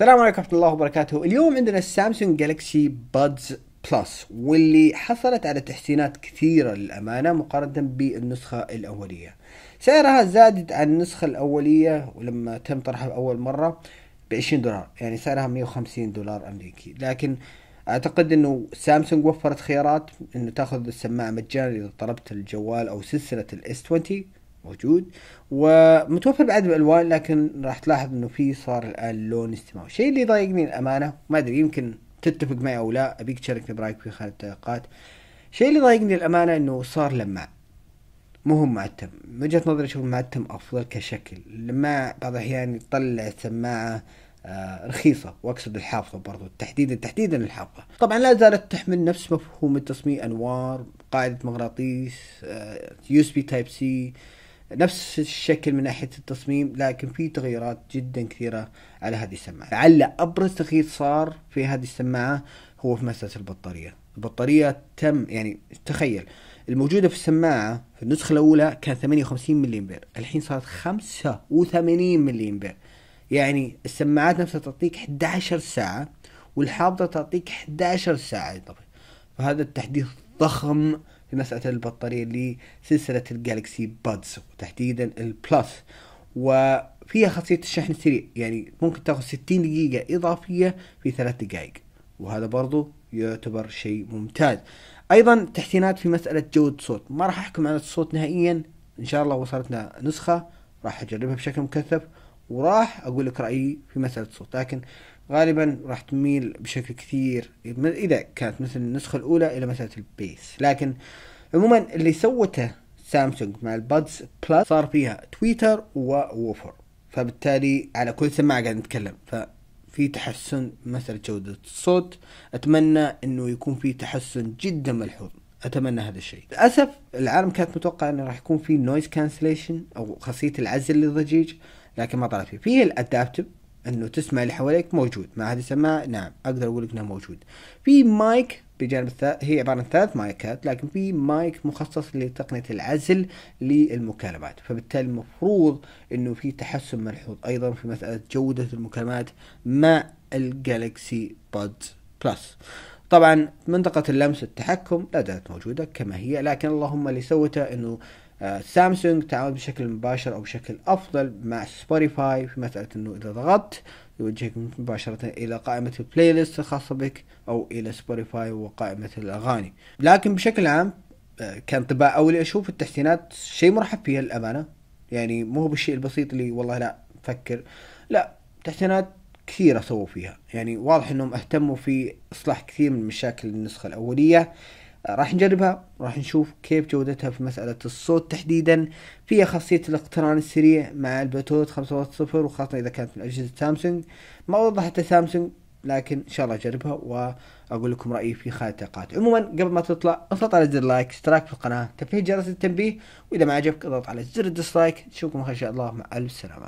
السلام عليكم ورحمة الله وبركاته اليوم عندنا السامسونج جالكسي بادز بلس واللي حصلت على تحسينات كثيرة للأمانة مقارنة بالنسخة الأولية سعرها زادت عن النسخة الأولية ولما تم طرحها أول مرة 20 دولار يعني سعرها 150 دولار أمريكي لكن اعتقد انه سامسونج وفرت خيارات انه تاخذ السماعه مجانا اذا طلبت الجوال او سلسله الاس 20 موجود ومتوفر بعد بالوان لكن راح تلاحظ انه في صار الان لون استماوي الشيء اللي ضايقني الامانه ما ادري يمكن تتفق معي او لا ابيك تشاركني برايك في خلال التعليقات الشيء اللي ضايقني الامانه انه صار لماع مو هو معتم من وجهه نظري اشوف المعتم افضل كشكل لما بعض الاحيان يطلع سماعه آه، رخيصة واقصد الحافظة برضو تحديدا تحديدا الحافظة طبعا لا زالت تحمل نفس مفهوم التصميم انوار قاعدة مغناطيس يو اس بي تايب سي نفس الشكل من ناحية التصميم لكن في تغيرات جدا كثيرة على هذه السماعة لعل أبرز تغيير صار في هذه السماعة هو في مسألة البطارية البطارية تم يعني تخيل الموجودة في السماعة في النسخة الأولى كان 58 ملي أمبير الحين صارت 85 ملي أمبير يعني السماعات نفسها تعطيك 11 ساعة والحافظة تعطيك 11 ساعة طبعا فهذا التحديث ضخم في مسألة البطارية لسلسلة الجالكسي بادز وتحديدا البلس وفيها خاصية الشحن السريع يعني ممكن تاخذ 60 دقيقة إضافية في ثلاث دقائق وهذا برضو يعتبر شيء ممتاز أيضا تحسينات في مسألة جودة صوت ما راح أحكم على الصوت نهائيا إن شاء الله وصلتنا نسخة راح أجربها بشكل مكثف وراح أقول لك رأيي في مسألة الصوت لكن غالبا راح تميل بشكل كثير اذا كانت مثل النسخه الاولى الى مساله البيس لكن عموما اللي سوته سامسونج مع البادز بلس صار فيها تويتر ووفر فبالتالي على كل سماعه قاعد نتكلم ففي تحسن مسألة جودة الصوت أتمنى أنه يكون في تحسن جدا ملحوظ أتمنى هذا الشيء للأسف العالم كانت متوقعة أنه راح يكون في نويز كانسليشن أو خاصية العزل للضجيج لكن ما طلع فيه فيه الأدابتيف انه تسمع اللي حواليك موجود ما هذه السماعه نعم اقدر اقول لك انه موجود في مايك بجانب هي عباره عن ثلاث مايكات لكن في مايك مخصص لتقنيه العزل للمكالمات فبالتالي المفروض انه في تحسن ملحوظ ايضا في مساله جوده المكالمات مع الجالكسي بادز بلس طبعا منطقة اللمس التحكم لا زالت موجودة كما هي لكن اللهم اللي سوته انه آه، سامسونج تعامل بشكل مباشر أو بشكل أفضل مع سبوتيفاي في مسألة أنه إذا ضغطت يوجهك مباشرة إلى قائمة البلاي ليست الخاصة بك أو إلى سبوتيفاي وقائمة الأغاني لكن بشكل عام آه، كانطباع أولي أشوف التحسينات شيء مرحب فيها للأمانة يعني مو بالشيء البسيط اللي والله لا فكر لا تحسينات كثيرة سووا فيها يعني واضح أنهم اهتموا في إصلاح كثير من مشاكل النسخة الأولية راح نجربها راح نشوف كيف جودتها في مسألة الصوت تحديدا فيها خاصية الاقتران السريع مع البلوتوث خمسة صفر وخاصة إذا كانت من أجهزة سامسونج ما وضحت سامسونج لكن إن شاء الله أجربها وأقول لكم رأيي في خلال التعليقات عموما قبل ما تطلع اضغط على زر لايك اشتراك في القناة تفعيل جرس التنبيه وإذا ما عجبك اضغط على زر الديسلايك نشوفكم إن شاء الله مع ألف سلامة